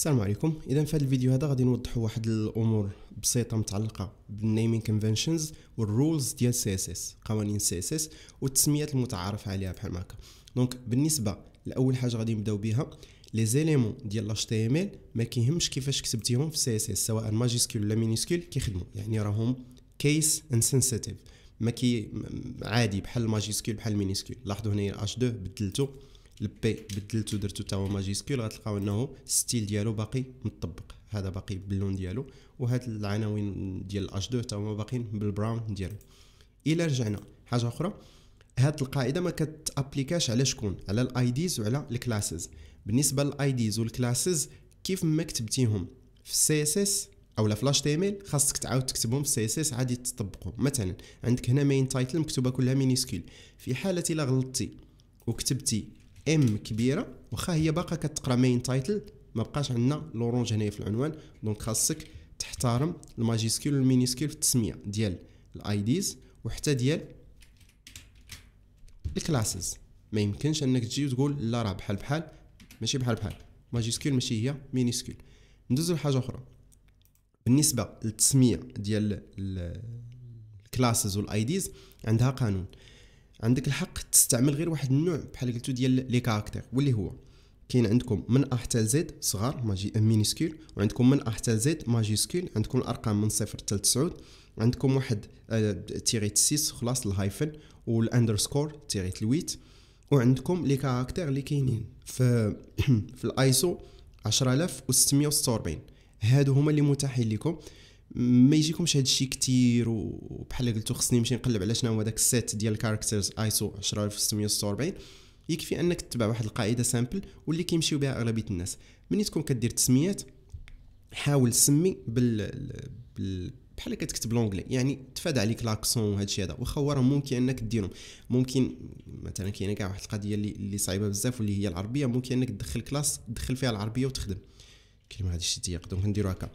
السلام عليكم اذا في هذا الفيديو هذا غادي نوضحوا واحد الامور بسيطه متعلقه بالنيمين كونفنشنز والرولز ديال سي اس اس قوانين سي اس اس والتسميات المتعارف عليها بحال هكا دونك بالنسبه لاول حاجه غادي نبداو بها لي زيليمون ديال الاش تي ام ال ما كيهمش كيفاش كتبتيهم في سي اس اس سواء ماجيسكول ولا مينيسكول كيخدموا يعني راهم كيس انسنسيتيف ما كي عادي بحال الماجيسكول بحال المينيسكول لاحظوا هنا الاش 2 بدلته البي بدلتو درتو تا هو ماجيسكول غتلقاو انه ستيل ديالو باقي مطبق هذا باقي باللون ديالو وهاد العناوين ديال الاش 2 تا هما باقيين بالبراون ديالو الى رجعنا حاجه اخرى هاد القاعده ما كتابليكاش على شكون على الاي ديز وعلى الكلاسز بالنسبه للاي ديز والكلاسز كيف ما كتبتيهم في سي اس اس او لا فلاش تي ال خاصك تعاود تكتبهم في سي اس اس عادي تطبقهم مثلا عندك هنا مين تايتل مكتوبه كلها مينيسكيل في حاله الا غلطتي وكتبتي ام كبيره واخا هي باقا كتقرا مين تايتل ما بقاش عندنا لورونج هنايا في العنوان دونك خاصك تحترم الماجيسكيول والمينيسكيول في التسميه ديال الايديز وحتى ديال الكلاسز ما يمكنش انك تجي وتقول لا راه بحال بحال ماشي بحال بحال ماجيسكيل ماشي هي مينيسكيل ندوزو لحاجه اخرى بالنسبه للتسميه ديال الكلاسز ديز عندها قانون عندك الحق تستعمل غير واحد النوع بحال قلتو ديال لي كاركتير واللي هو كاين عندكم من ا حتى زد صغار ماجي مينيسكول وعندكم من ا حتى زد ماجيسكول عندكم الارقام من صفر حتى لتسعود عندكم واحد آه، تيغيت 6 خلاص الهايفن والاندرسكور تيغيت الويت وعندكم لي كاركتير اللي كاينين في في الايسو 10646 هادو هما اللي متاحين لكم ما يجيكمش هذا الشيء كثير وبحال قلتو خصني نمشي نقلب على شنو هو داك السيت ديال الكاركترز ايسو 10646 يكفي انك تتبع واحد القاعده سامبل واللي كيمشيو بها اغلبيه الناس ملي تكون كدير التسميات حاول سمي بال, بال... بحال كتكتب لونجلي يعني تفادى عليك لاكسون وهذا الشيء هذا واخا هو راه ممكن انك ديرهم ممكن مثلا كاينه كاع واحد القضيه اللي اللي صعيبه بزاف واللي هي العربيه ممكن انك تدخل كلاس تدخل فيها العربيه وتخدم كلمه هذا الشيء تيقدروا نديرو هكا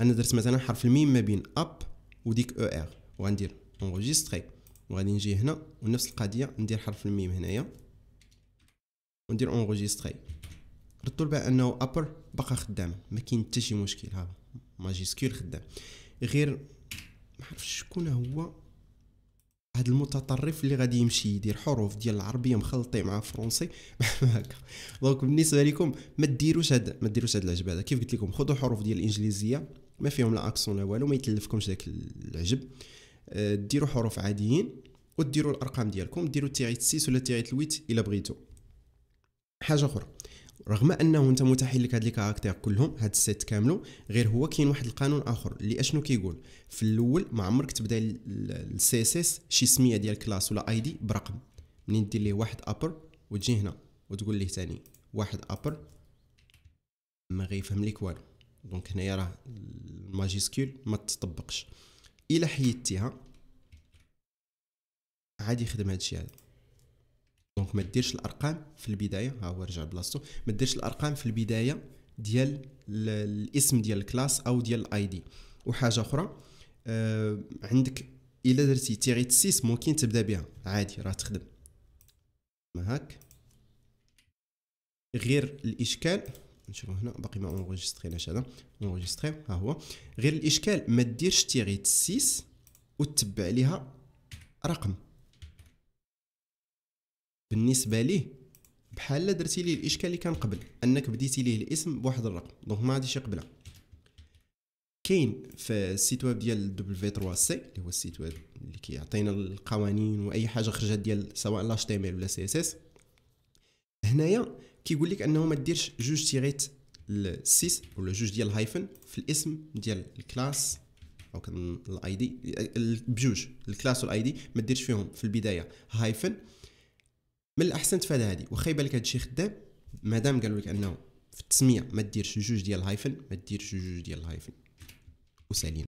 انا درت مثلا حرف الميم ما بين اب وديك او ار وغندير اونغوجيستري وغادي نجي هنا ونفس القضيه ندير حرف الميم هنايا وندير اونغوجيستري ردوا البال انه ابر باقا خدام ما كاين حتى شي مشكل ها ماجيسكول خدام غير ما عرفتش شكون هو هاد المتطرف اللي غادي يمشي يدير حروف ديال العربيه مخلطي مع فرونسي بحال هكا دونك بالنسبه لكم ما ديروش هاد ما ديروش هاد العجب هذا كيف قلت لكم خذوا حروف ديال الانجليزيه ما فيهم لا اكسون لا والو ما يتلفكمش داك العجب آه، ديروا حروف عاديين وديروا الارقام ديالكم ديروا تيغيت 6 ولا تيغيت 8 الا بغيتو حاجه اخرى رغم انه انت متاح لك هاد لي كاركتير كلهم هاد السيت كاملو غير هو كاين واحد القانون اخر اللي اشنو كيقول في الاول ما عمرك تبدا السي اس اس شي سميه ديال كلاس ولا اي دي برقم منين دير ليه واحد ابر وتجي هنا وتقول ليه ثاني واحد ابر ما غيفهم لك والو دونك هنايا راه الماجيسكول ما تطبقش الا حيدتيها عادي يخدم هادشي هذا دونك ما ديرش الارقام في البدايه ها هو رجع بلاصتو ما ديرش الارقام في البدايه ديال الاسم ديال الكلاس او ديال الاي دي وحاجه اخرى آه عندك الا درتي تيغيت 6 ممكن تبدا بها عادي راه تخدم هاك غير الاشكال نشوفوا هنا باقي ما اونغيستريناش هذا اونغيستري ها هو غير الاشكال ما ديرش تيغيت 6 وتتبع ليها رقم بالنسبه ليه بحال درتي ليه الاشكال اللي كان قبل انك بديتي ليه الاسم بواحد الرقم دونك ما غاديش يقبلها كاين في السيت ويب ديال دبليو 3 سي اللي هو السيت ويب اللي كيعطينا القوانين واي حاجه خرجت ديال سواء لا تي ام ال ولا سي اس اس هنايا كيقول لك انه ما ديرش جوج تيغيت السيس ولا جوج ديال الهايفن في الاسم ديال الكلاس او كان الاي دي بجوج الكلاس والاي دي ما ديرش فيهم في البدايه هايفن من الاحسن تفادى هادي واخا يبان لك هادشي خدام مادام قالوا لك انه في التسميه ما ديرش جوج ديال الهايفن ما ديرش جوج ديال الهايفن وسالين